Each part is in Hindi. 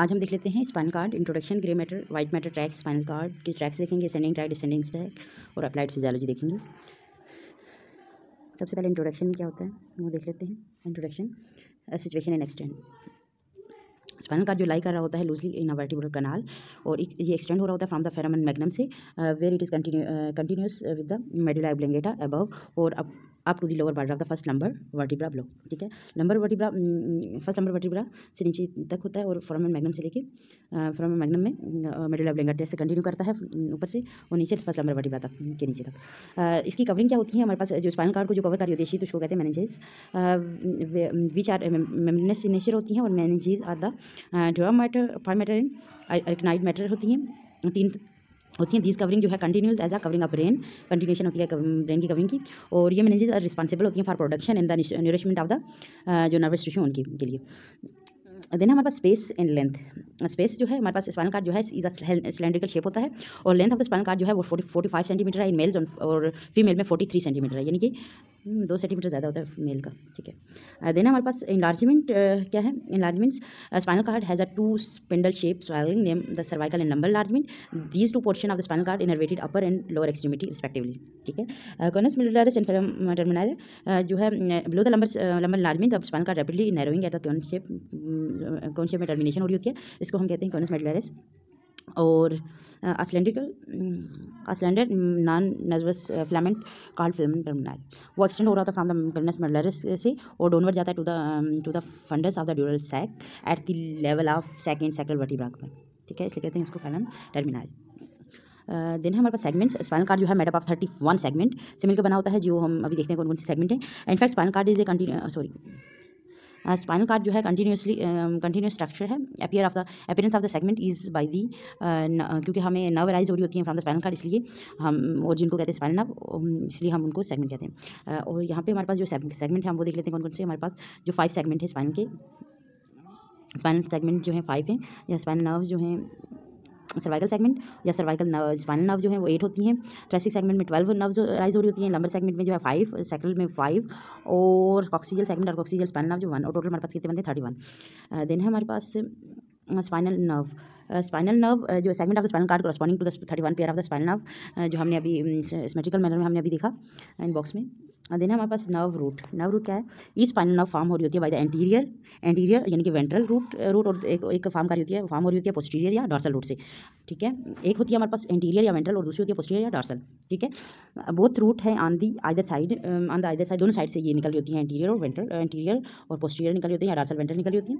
आज हम देख लेते हैं spine cord introduction grey matter white matter tracts spinal cord के ट्रैक्स देखेंगे असेंडिंग ट्रैक डिसेंडिंग ट्रैक और अप्लाइड फिजियोलॉजी देखेंगे सबसे पहले इंट्रोडक्शन में क्या होता है वो देख लेते हैं introduction situation and extend spinal cord जो लाई कर रहा होता है लूजली इन वर्टिब्रल कनाल और ये एक्सटेंड हो रहा होता है फ्रॉम द फेरामन मैग्नम से where it is continue continuous with the medulla oblongata above और अब up to the lower of the first lumbar vertebra below ठीक है lumbar vertebra first lumbar vertebra से नीचे तक होता है और फ्रॉमन मैग्नम से लेके फ्रॉमन मैग्नम में ऑफ ब्लेंगा टेस्ट से कंटिन्यू करता है ऊपर से और नीचे फर्स्ट नंबर वर्टिब्रा तक के नीचे तक इसकी कवरिंग क्या होती है हमारे पास जो स्पाइनल कार्ड को जो कवर कर रही होती है तो उसको कहते हैं मैनेजेस विच आर मेमनेस नेचर होती हैं और meninges are the dura mater five mater mater होती हैं तीन होती हैं दीज कवरिंग जो है continues as a covering of brain continuation होती है ब्रेन um, की कवरिंग की और ये मैनेजेज रिस्पॉन्सिबल होती हैं for production in the nourishment of the जो नर्वस टिश्यू उनकी के लिए देन हमारे पास स्पेस एंड लेंथ स्पेस जो है हमारे पास स्पाइनल कार्ड जो है इज सिलेंड्रिकल शेप होता है और length of the spinal cord जो है वो फोर्टी फोर्टी फाइव सेंटीमीटर है इन मेल्स और फीमेल में फोर्टी थ्री सेंटीमीटर है यानी कि हम्म, दो सेंटीमीटर ज़्यादा होता है मेल का ठीक है देना हमारे पास इन्लार्जमेंट क्या है enlargements spinal cord has a two spindle shape swelling name the cervical and lumbar enlargement these two portion of the spinal cord innervated upper and lower extremity respectively ठीक है कॉनस मिडलर्स एंड टर्मिनल जो है below the lumbar lumbar enlargement of spinal cord rapidly narrowing at the cone shape cone shape में टर्मिनेशन हो रही होती है इसको हम कहते हैं कॉनस मिडलर्स और असलेंडिकल a slender non nervous filament cord film terminal वो एक्सटेंड हो रहा था फ्राम द कलनस से और डोनवर्ड जाता है to the to the fundus of the dural sac at the level of second vertebra में ठीक है इसलिए कहते हैं इसको फैलम टर्मिनल देन हमारे पास सेगमेंट्स स्पाइनल कार्ड जो है made up of thirty one segment से मिलकर बना होता है जो हम अभी देखते हैं कौन कौन से सेगमेंट है in fact spinal cord is a continue sorry spinal uh, cord जो है कंटिन्यूसली कंटिन्यूस स्ट्रक्चर है appear of the appearance of the segment is by the क्योंकि हमें नर्वराइज हो रही होती है फ्रॉम द स्पाइनल कार्ड इसलिए हम और जिनको कहते हैं स्पाइनल नर्व इसलिए हम उनको सेगमेंट कहते हैं uh, और यहाँ पे हमारे पास जो सेगमेंट है हम वो देख लेते हैं कौन कौन से हमारे पास जो फाइव सेगमेंट है स्पाइनल के स्पाइनल सेगमेंट जो है फाइव हैं या स्पाइनल नर्व जो हैं सर्वाइकल सेगमेंट या सर्वाइकल स्पाइनल नर्व जो है वो एट होती हैं ट्रेसिक सेगमेंट में ट्वेल्व नर्व राइज हो रही होती हैं लंबर सेगमेंट में जो है फाइव सेकल में फाइव और ऑक्सीजल सेगमेंट और ऑक्सीजल स्पाइनल नर्व जो वन और टोटल हमारे पास कितने बनते हैं थर्टी वन देन है हमारे पास स्पाइनल नर्व स्पाइनल नर्व जो segment of the spinal cord corresponding to the thirty one pair of the spinal nerve जो हमने अभी सिमेट्रिकल मैनर में हमने अभी देखा इन बॉक्स में देन हमारे पास नर्व रूट नव रूट क्या है इस फाइनल नव फॉर्म हो रही होती है बाय द एंटीरियर एंटीरियर यानी कि वेंट्रल रूट रूट और एक एक फॉर्म कर रही होती है फॉर्म हो रही होती है पोस्टीरियर या डॉर्सल रूट से ठीक है एक होती है हमारे पास एंटीरियर या वेंट्रल और दूसरी होती है पोस्टीरियर या डॉर्सल ठीक है बोथ रूट है on the either side on the either side दोनों साइड से ये निकल रही होती है एंटीरियर और वेंट्रल एंटीरियर uh, और पोस्टीरियर निकल होती है या डॉर्सल वेंट्रल निकल होती है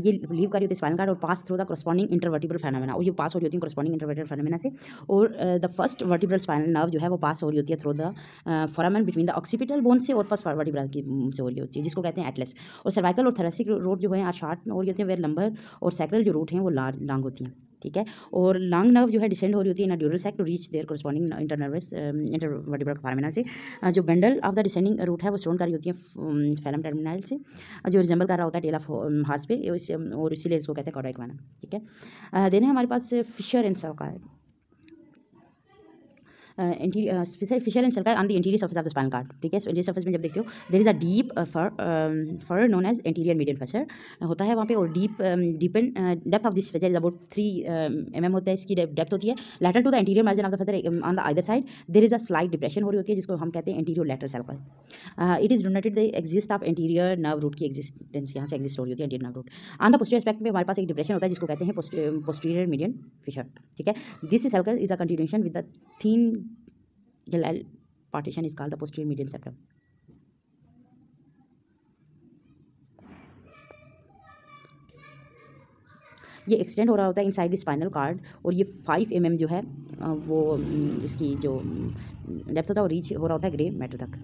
uh, ये लीव कर रही होती है स्पाइन कार्ड और pass through the corresponding intervertebral foramina और ये पास हो रही होती है क्रॉस्पॉन्डिंग इंटरवर्टिबल फेनोमेना से और the first vertebral spinal nerve जो है वो पास हो रही होती है through the foramen between the occiput occipital bone से और फर्स्ट फॉरवर्ड से हो रही होती है जिसको कहते हैं एटलेस और सर्वाइकल और थेरेसिक रोड जो है आज शार्ट हो रही होती है वेर लंबर और सैक्रल जो रूट हैं वो लार्ज लॉन्ग होती हैं ठीक है और लॉन्ग नर्व जो है डिसेंड हो रही होती है ना dural sac to reach their corresponding internervous intervertebral foramina से जो bundle of the descending root है वो स्टोन कर रही होती है फैलम टर्मिनल से जो रिजेंबल कर रहा होता है टेल ऑफ हार्स पे और इसीलिए इसको कहते हैं कॉडाइकवाना ठीक है देने हमारे पास फिशर एंड सवकार इंटीरियर फिशर एंड शेल का on the anterior surface of the spine cord ठीक है इंटीरियर सर्फिस में जब देखते हो there is a deep furrow known as anterior median fissure होता है वहाँ पे और deep depend depth of this fissure is about three M M होता है इसकी डेप्थ होती है lateral to the anterior margin of the phasor on the other side there is a slight depression हो रही होती है जिसको हम कहते हैं anterior lateral sulcus it is denoted the exist of anterior nerve root की एग्जिस्टेंस यहाँ से एग्जिस्ट हो रही होती है anterior nerve root on the posterior aspect में हमारे पास एक डिप्रेशन होता है जिसको कहते हैं पोस्टीरियर मीडियम फिशर ठीक है this sulcus is a continuation with the thin The L partition is called the posterior medial septum. ये एक्सटेंड हो रहा होता है इनसाइड द स्पाइनल कार्ड और ये फाइव एम mm जो है वो इसकी जो डेप्थ होता है वो रीच हो रहा होता है ग्रे मैटर तक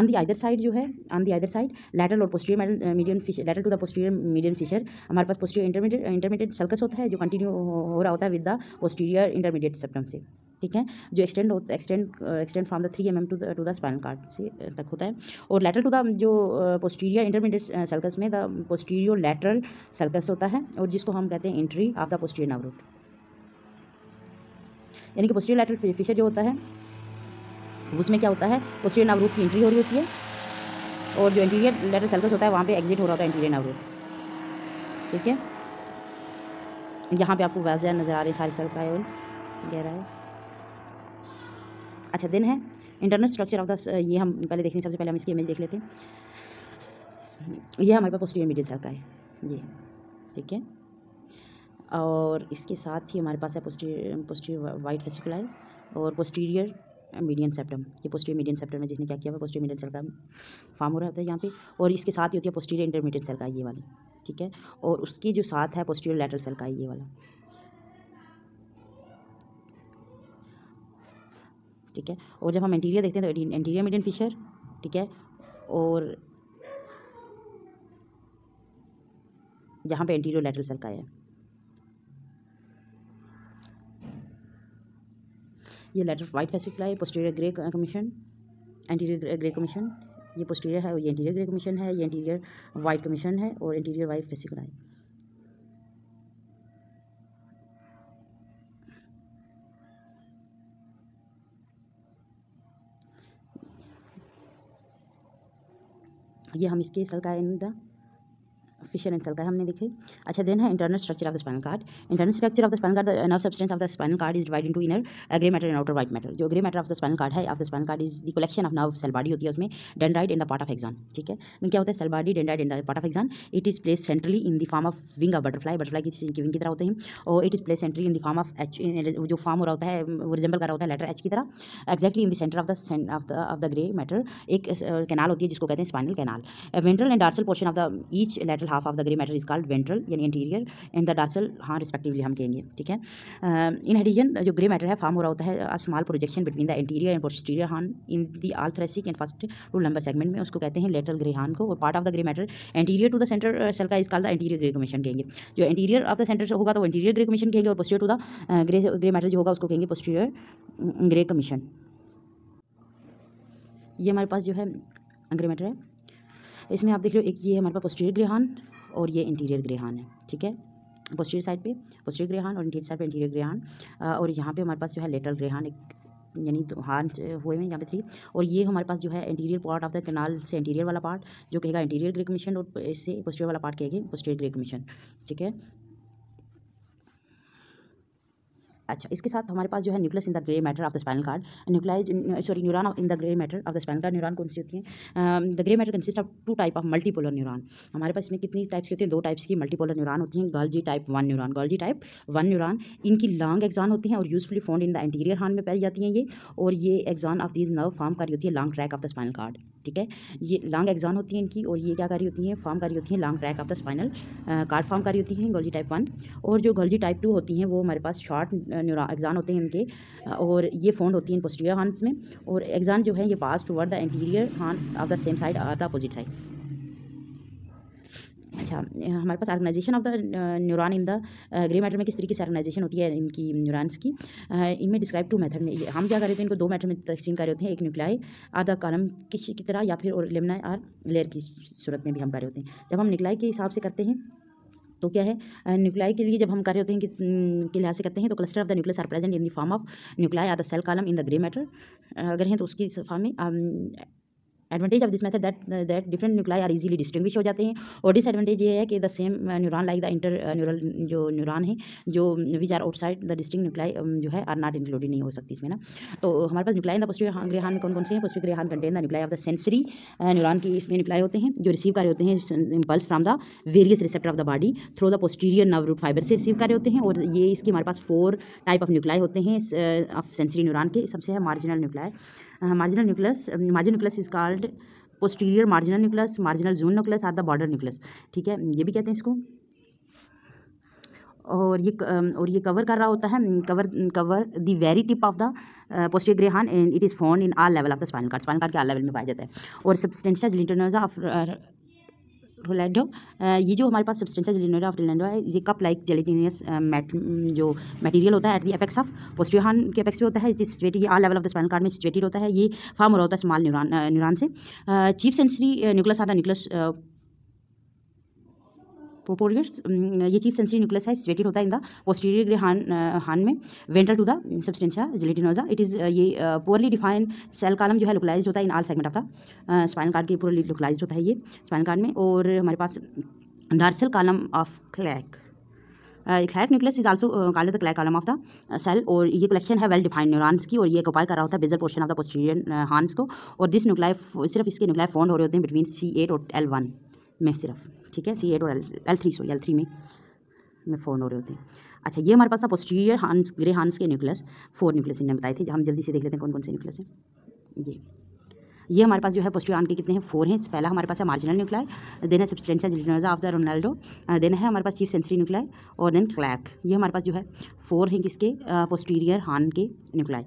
ऑन दी अदर साइड जो है on the other side lateral और posterior median fissure lateral to the posterior median fissure हमारे पास पोस्टीरियर इंटरमीडिएट इंटरमीडिएट सल्कस होता है जो कंटिन्यू हो रहा होता है with the posterior intermediate septum से ठीक है जो एक्सटेंड होता extend extend from the three M M to to the spinal cord से तक होता है और लेटरल टू द जो पोस्टीरियर इंटरमीडिएट सर्कस में द पोस्टीरियो लेटरल सर्कस होता है और जिसको हम कहते हैं entry of the posterior root यानी कि पोस्टीरियर लेटरल फिशर जो होता है उसमें क्या होता है पोस्टीरियर रूट की एंट्री हो रही होती है और जो इंटीरियर लेटरल सर्कस होता है वहाँ पे एग्जिट हो रहा होता है इंटीरियर रूट ठीक है यहाँ पे आपको वैसे नज़र आ रही सारी सर्कल वगैरह है अच्छा देन है इंटरनल स्ट्रक्चर ऑफ द ये हम पहले देखने सबसे पहले हम इसकी इमेज देख लेते हैं ये हमारे पास पोस्टीरियर मीडियल सेल का है ये ठीक है और इसके साथ ही हमारे पास है पोस्टीरियर पोस्टीरियर वाइट फेसिकुलाई और पोस्टीरियर मीडियम सेप्टम ये पोस्टीरियर मीडियम सेप्टम में जिसने क्या किया हुआ posterior median sulcus form हो रहा होता है यहाँ पे और इसके साथ ही होती है पोस्टीरियर इंटरमीडियट सेल का ये वाली ठीक है और उसकी जो साथ है पोस्टीरियर लेटर सेल का ये वाला ठीक है और जब हम इंटीरियर देखते हैं तो इंटीरियर मीडियन फिशर ठीक है और जहाँ पे इंटीरियर लेटरल सेल का है ये लेटर वाइट फेसिकला है posterior grey commissure anterior grey commissure ये पोस्टीरियर है और ये इंटीरियर ग्रे कमीशन है ये इंटीरियर वाइट कमीशन है और इंटीरियर वाइट फेसिकला है ये हम इसके सल artificial and का हमने देखे अच्छा देन है internal structure of the spinal cord internal structure of the spinal cord nerve substance of the spinal cord is divide into inner grey matter and outer white matter जो grey matter of the spinal cord है of the spinal cord is the collection of nerve cell body होती है उसमें dendrite in the part of axon ठीक है क्या होता है cell body dendrite in the part of axon it is place centrally in the form of wing of butterfly butterfly की विंग की तरह होते हैं और it is place centrally in the form of H जो फॉर्म हो रहा होता है um, वो रिजेंबल कर रहा होता है लेटर एच की तरह exactly in the centre of the of the grey matter एक कैनाल uh, होती है जिसको कहते हैं spinal canal ventral and dorsal portion of the each lateral half half of the grey matter is called ventral यानी इंटीरियर एंड द डार्सल हाँ रिस्पेक्टिवली हम कहेंगे ठीक है इन एडिशन जो ग्रे मैटर है फॉर्म हो रहा होता है small projection between the interior and posterior हान in the all thoracic thoracic and first two lumbar segment में उसको कहते हैं लेटरल ग्रे हान को और part of the grey matter anterior to the central सेल का is called the interior grey commissure कहेंगे जो इंटीरियर ऑफ द सेंटर होगा तो इंटीरियर ग्रे कमीशन कहेंगे और posterior to the grey grey matter जो होगा उसको कहेंगे पोस्टीरियर ग्रे कमीशन ये हमारे पास जो है ग्रे मैटर है इसमें आप देख रहे हो एक ये हमारे पास पोस्टीरियर हॉन और ये इंटीरियर ग्रहण है ठीक है पोस्टीरियर साइड पे पोस्टीरियर ग्रहान और इंटीरियर साइड पे इंटीरियर ग्रहण और यहाँ पे हमारे पास जो है लेटरल ग्रहान एक यानी तो हार हुए हैं यहाँ पे थ्री और ये हमारे पास जो है anterior part of the canal से इंटीरियर वाला पार्ट जो कहेगा इंटीरियर ग्रे कमीशन और इससे पोस्टीरियर वाला पार्ट कहेगी पोस्टीरियर ग्रे कमीशन ठीक है अच्छा इसके साथ हमारे पास जो है nucleus in the grey matter of the spinal cord nuclei sorry neuron in the grey matter of the spinal cord neuron कौन सी होती है the grey matter consist of two type of multipolar neuron हमारे पास इसमें कितनी टाइप्स की होती हैं दो टाइप्स की मल्टीपोलर न्यूरॉन होती हैं G type one neuron G type one neuron इनकी लॉन्ग एग्जान होती हैं और usually found in the anterior horn में पाई जाती हैं ये और ये axon of these nerve form कर रही होती है long tract of the spinal cord ठीक है ये लॉन्ग एग्जान होती है इनकी और ये क्या करी होती हैं फॉर्म करी होती हैं long tract of the spinal cord form करी होती हैं जी टाइप वन और जो जी टाइप टू होती हैं वो हमारे पास शॉर्ट न्यूरा एग्जान होते हैं इनके और ये फोन होती है इन पोस्टीरियर हान्स में और एग्जान जो है ये pass toward the anterior horn of the same side or the opposite side अच्छा हमारे पास organisation of the neuron in the grey matter में किस तरीके से ऑर्गेनाइजेशन होती है इनकी न्यूरॉन्स की uh, इनमें डिस्क्राइब टू मेथड में हम क्या कर रहे थे इनको दो मैटर में तकसीम कर रहे होते हैं एक न्यूक्लियाई आधा कॉलम की तरह या फिर और लेमना और लेयर की सूरत में भी हम कर रहे होते हैं जब हम निकलाई के हिसाब से करते हैं तो क्या है न्यूक्लाई के लिए जब हम कर रहे होते हैं कि के लिहाज से करते हैं तो cluster of the nucleus are present in the form of nuclei or the cell column in the grey matter अगर हैं तो उसकी फॉर्म में advantage of this method that that different nuclei are easily distinguish हो जाते हैं और डिसएडवांटेज ये है कि the same neuron like the inter neural जो न्यूरॉन है जो which are outside the distinct nuclei जो है आर नॉट इंक्लूडेड नहीं हो सकती इसमें ना तो हमारे पास न्यूक्लाई द ग्रहान में कौन कौन से हैं posterior grey horn contain the nuclei of the sensory neuron की इसमें न्यूक्लाई होते हैं जो रिसीव कार्य होते हैं impulse from the various receptor of the body through the posterior nerve root fibre से रिसीव कार्य होते हैं और ये इसके हमारे पास फोर टाइप ऑफ न्यूक्लाई होते हैं ऑफ सेंसरी न्यूरॉन के सबसे है marginal nuclei marginal nucleus marginal nucleus is called called posterior marginal nucleus marginal zone nucleus or the border nucleus ठीक है ये भी कहते हैं इसको और ये और ये कवर कर रहा होता है cover cover the very tip of the posterior grey horn and it is found in all level of the spinal cord spinal cord के आल लेवल में पाया जाता है और substantia gelatinosa of Rolando uh, ये जो हमारे पास सब्सटेंस है जेलिनोडा ऑफ रोलैंडो है ये कप लाइक जेलेटिनियस मैट जो मटेरियल होता है at the apex of posterior horn के एपेक्स पे होता है जिस सिचुएटेड ये all level of the spinal cord में सिचुएटेड होता है ये फार्म हो रहा होता है स्मॉल न्यूरॉन न्यूरॉन से चीफ सेंसरी न्यूक्लियस आता न्यूक्लियस प्रोपोरियर ये चीफ सेंसरी न्यूक्लियस है सिचुएटेड होता है in the posterior grey horn horn में ventral to the substantia जिलेटिनोजा it is ये पोअरली डिफाइन सेल कॉलम जो है लोकलाइज होता है in all segment of the spinal cord के पूरा लोकलाइज होता है ये स्पाइनल कार्ड में और हमारे पास dorsal column of Clarke Clarke nucleus is also called the Clarke column of the cell और ये कलेक्शन है वेल डिफाइंड न्यूरॉन्स की और ये उपाय कर रहा होता है basal portion of the posterior horns को और दिस न्यूक्लाई सिर्फ इसके न्यूक्लाई फोन हो रहे होते हैं बिटवीन सी एट और एल वन में सिर्फ ठीक है सी एट और L three sorry L three में में फोर नोडे होते हैं अच्छा ये हमारे पास था पोस्टीरियर हांस ग्रे हांस के न्यूक्लियस फोर न्यूक्लियस इन्हें बताए थे हम जल्दी से देख लेते हैं कौन कौन से न्यूक्लियस हैं ये ये हमारे पास जो है पोस्टीरियर आन के कितने हैं फोर हैं पहला हमारे पास है मार्जिनल न्यूक्लाई देन है substantia gelatinosa of the Rolando then है हमारे पास चीफ सेंसरी न्यूक्लाई और देन क्लैक ये हमारे पास जो है फोर हैं किसके पोस्टीरियर uh, हान के न्यूक्लाई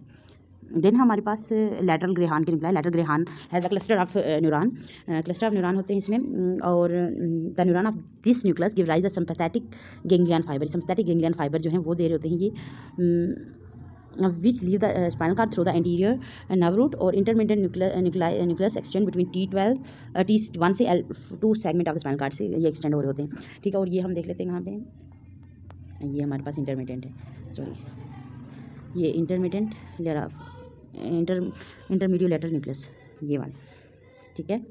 देन हमारे पास लेटरल ग्रेहान के निकला है lateral grey horn has a cluster of neuron cluster of neuron होते हैं इसमें mm, और the neuron of this nucleus give rise a sympathetic ganglion fibre sympathetic ganglion fibre जो है वो दे रहे होते हैं ये which leave the spinal cord through the anterior nerve root और intermediate nucleus extend between T twelve T one से L two segment of the spinal cord से ये एक्सटेंड हो रहे होते हैं ठीक है और ये हम देख लेते हैं यहाँ पे ये हमारे पास इंटरमीडियट है सॉरी ये intermediate layer of inter intermediolateral nucleus ये वाले ठीक है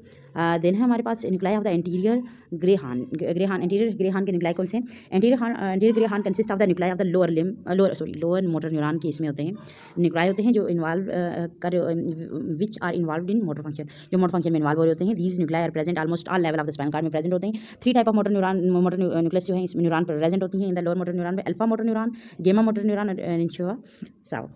देन है हमारे पास nuclei of the anterior grey horn grey horn grey horn anterior के निकलाई कौन से anterior horn anterior grey horn consist of the nuclei of the lower limb lower sorry lower motor neuron के इसमें होते हैं निकलाई होते हैं जो इन्वॉल्व कर which are involve in motor function जो मोटर फंक्शन में इन्वॉल्व हो होते हैं these nuclei are present almost all level of the spine cord में प्रेजेंट होते हैं three type of motor neuron motor nucleus जो है इसमें न्यूरॉन प्रेजेंट होती है in the lower motor neuron में alpha motor neuron gamma motor neuron and so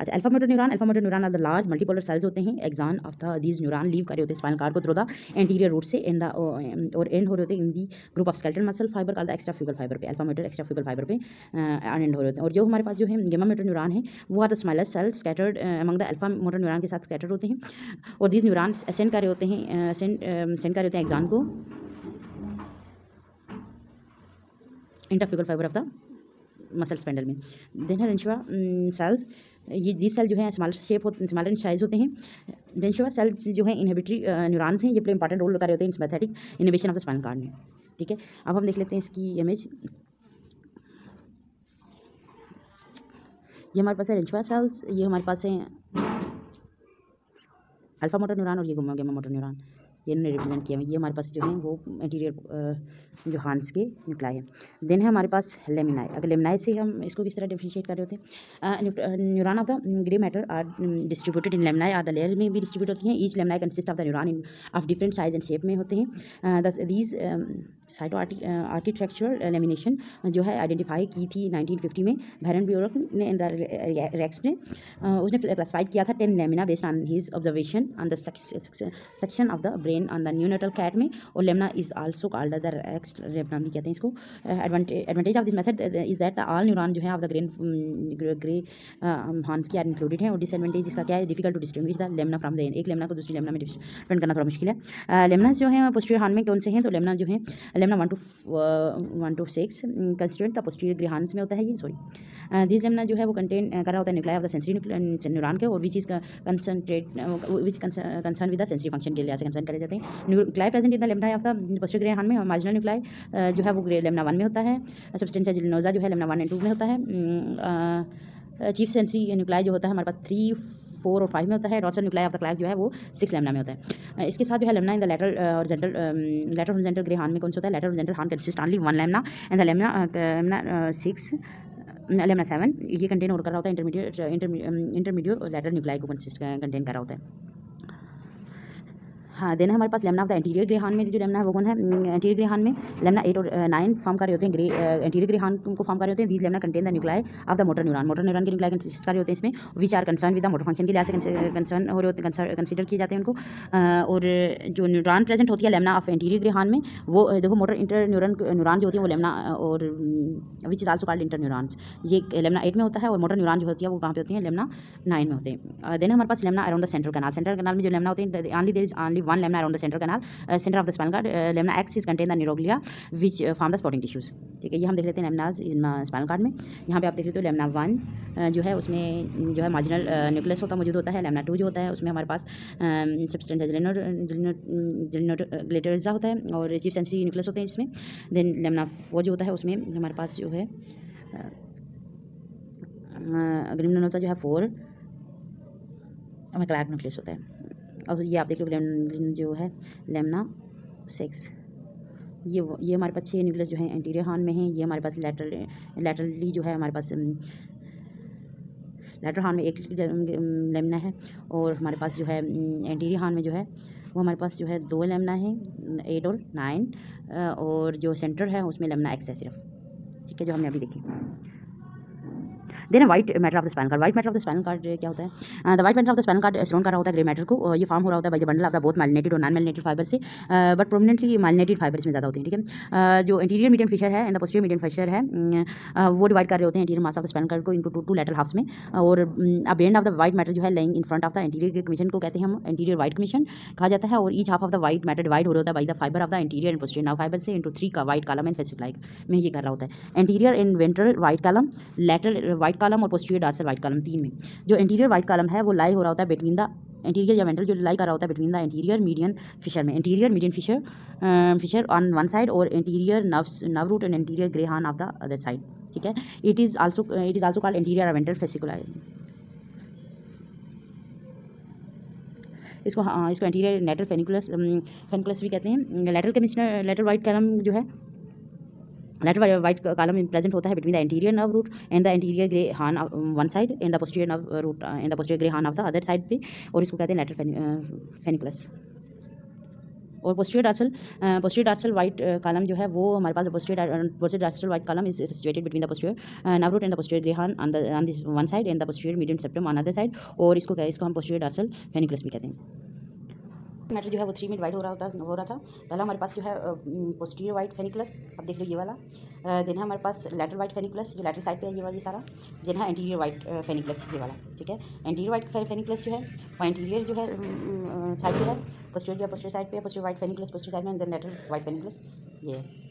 अच्छा alpha motor neuron alpha motor neuron are the large multipolar cells होते हैं exam of the these neuron leave करे होते हैं स्पाइनल कार्ड को थ्रू द एंटीरियर रूट से एंड द और एंड हो रहे होते हैं in the group of skeleton muscle fibre का एक्स्ट्रा फ्यूगल फाइबर पे alpha motor extrafusal fibre पे एंड हो रहे होते हैं और जो हमारे पास जो है गेमा मोटर न्यूरान है वो are the smallest cells scattered among the alpha motor neuron के साथ स्कैटर्ड होते हैं और दीज न्यूरान असेंड करे होते हैं सेंड करे होते हैं एग्जाम को intrafusal fibre of the muscle spindle में देन है सेल्स ये जी सेल जो है स्मॉलर शेप होते हैं इन साइज होते हैं डेंशुआ सेल जो है इनहिबिटरी न्यूरॉन्स हैं ये प्ले इंपॉर्टेंट रोल कर रहे होते हैं sympathetic innervation of the spine cord में ठीक है अब हम देख लेते हैं इसकी इमेज ये हमारे पास है डेंशुआ सेल्स ये हमारे पास हैं अल्फा मोटर न्यूरॉन और ये गुमा गेमा मोटर न्यूरॉन ये इन्होंने रिप्रेजेंट किया है ये हमारे पास जो है वो इंटीरियर जो हांस के निकला है देन है हमारे पास लेमिनाई अगर लेमिनाई से हम इसको किस तरह डिफ्रेंशिएट कर रहे होते हैं neuron of the grey matter are distributed in laminae or the layer में भी डिस्ट्रीब्यूट होती हैं each laminae consist of the neuron in of different size and shape में होते हैं दीज साइटो आर्किटेक्चरल लेमिनेशन जो है आइडेंटिफाई की थी 1950 में भैरन ब्यूरो ने रैक्स ने उसने क्लासिफाइड किया था ten lamina based on his observation on the section of the brain pen on the neonatal cat में और lamina is also called the Rexed रेबनम भी कहते हैं इसको advantage of this method is that the all neuron जो है of the grain grey horns की आर इंक्लूडेड है और डिसएडवांटेज इसका क्या है difficult to distinguish the lamina from the एक लेमना को दूसरी लेमना में डिफरेंट करना थोड़ा मुश्किल है लेमना uh, जो है पोस्टीरियर हॉर्न में कौन से हैं तो लेमना जो है lamina one two one two six constituent the posterior grey horns में होता है ये सॉरी दिस लेमना जो है वो कंटेन कर रहा होता है nuclei of the sensory neuron के और which is concentrate which concern with the sensory function के लिए कंसर्न करेगा जाते हैं nuclei present in the lamina of the posterior grey horn में और मार्जिनल न्यूक्लाई जो है वो ग्रे लेमना वन में होता है सब्सटेंस जिलनोजा जो है लेमना वन एंड टू में होता है चीफ सेंसरी न्यूक्लाई जो होता है हमारे पास थ्री फोर और फाइव में होता है dorsal nuclei of the Clarke जो है वो सिक्स लेमना में होता है इसके साथ जो है लेमना इन द लेटर और जेंटल लेटर और जेंटल ग्रे हान में कौन सा होता है लेटर और gentle horn consist only one lamina in the lamina lamina six lamina seven ये कंटेन और कर रहा होता है इंटरमीडिएट इंटरमीडियो लेटर न्यूक्लाई को कंसिस्ट कंटेन कर रहा होता है हाँ देन हमारे पास lamina of the anterior grey horn में जो लेमना है वो कौन है एंटीरियर ग्रहान में लेमना एट और नाइन फॉर्म कर रहे होते हैं एंटीरियर ग्रहान को फॉर्म कर रहे होते हैं these lamina contain the nuclei of the motor neuron motor neuron के न्यूक्लाई कंसिस्ट कर रहे होते हैं इसमें which are concern with the motor function के लिए से कंसर्न हो रहे होते हैं कंसिडर किए जाते हैं उनको और जो न्यूरॉन प्रेजेंट होती है लेमना ऑफ एंटीरियर ग्रहान में वो देखो मोटर इंटर न्यूरॉन न्यूरॉन जो होती है वो लेमना और which is also called interneurons ये लेमना एट में होता है और मोटर न्यूरॉन जो होती है वो कहाँ पे होती है लेमना नाइन में होते हैं देन हमारे पास lamina around the central canal central canal में जो लेमना होते हैं only there is only one lamina around the central canal uh, center of the spinal cord uh, lamina x is contained the neuroglia which uh, form the supporting tissues ठीक है ये हम देख लेते हैं लेमनाज स्पाइनल कार्ड में यहाँ पे आप देख लेते हो लेमना तो वन uh, जो है उसमें जो है मार्जिनल न्यूक्लियस uh, होता मौजूद होता है लेमना टू जो होता है उसमें हमारे पास सब्सटेंस um, ग्लेटरजा uh, होता है और चीफ सेंसरी न्यूक्लियस होते हैं इसमें देन लेमना फोर जो होता है उसमें हमारे पास जो है जो है फोर हमें क्लैक न्यूक्लियस होता है और ये आप देख लो ग्रीन जो है लेमना सिक्स ये ये हमारे पास छः न्यूक्लियस जो है एंटीरियर हॉर्न में है ये हमारे पास लेटरल लेटरली जो है हमारे पास लेटर हॉर्न में एक लेमना है और हमारे पास जो है एंटीरियर हॉर्न में जो है वो हमारे पास जो है दो लेमना है एट और नाइन और जो सेंटर है उसमें लेमना एक्स है सिर्फ ठीक है जो हमने अभी देखी then white matter of the spinal cord white matter of the spinal cord क्या होता है the white matter of the spinal cord स्टोन का रहा होता है ग्रे मैटर को ये फॉर्म हो रहा होता है by bundle of the both myelinated और नॉन मैलिनेटेड फाइबर से बट प्रोमिनेंटली मैलिनेटेड फाइबर्स में ज़्यादा होते हैं ठीक है जो इंटीरियर मीडियम फिशर है and the posterior medium fissure है वो डिवाइड कर रहे होते हैं interior mass of the spinal cord को इनको टू टू लेटर हाफ्स में और अब end of the white matter जो है lying in front of the interior commission को कहते हैं हम इंटीरियर वाइट कमीशन कहा जाता है और each half of the white matter divide हो रहा होता है by the fibre of the interior and posterior nerve fibre से इंटू थ्री का वाइट कलम एंड लाइक में ये कर रहा होता है interior and ventral white column lateral white white column और पोस्टीरियर डार्सल वाइट कालम तीन में जो इंटीरियर वाइट कालम है वो लाई हो रहा होता है बिटवीन द इंटीरियर या वेंट्रल जो लाई कर रहा होता है between the interior median fissure में interior median fissure fissure on one side और interior nerve nerve root and interior grey horn of the other side ठीक है it is also it is also called interior ventral fascicular इसको हाँ इसको इंटीरियर लेटर फेनिकुलस फेनिकुलस भी कहते हैं लेटर कमिश्नर लेटर वाइट कलम जो है लेट वाइट कॉलम प्रेजेंट होता है between the interior nerve root and the interior grey horn one side and the posterior nerve root and the posterior grey horn of the other side भी और इसको कहते हैं लेटर फेनिकुलस uh, और posterior dorsal posterior dorsal white column जो है वो हमारे पास posterior dorsal white column is situated between the posterior nerve root and the posterior grey horn on this one side and the posterior medium septum on other side और इसको इसको हम पोस्टीरियर डार्सल फेनिकुलस भी कहते हैं मैटर जो है वो थ्री में डिवाइड हो रहा होता हो रहा था पहला हमारे पास जो है पोस्टीरियर वाइट फेनिकुलस अब देख लो ये वाला देन है हमारे पास लेटर वाइट फेनिकुलस जो लेटर साइड पे है ये वाला ये सारा देन है एंटीरियर वाइट फेनिकुलस ये वाला ठीक है एंटीरियर वाइट फेनिकुलस जो है वो एंटीरियर जो है साइड पर है पोस्टीरियर जो है पोस्टीरियर साइड पर है posterior white funiculus posterior side में देन लेटर वाइट फेनिकुलस ये है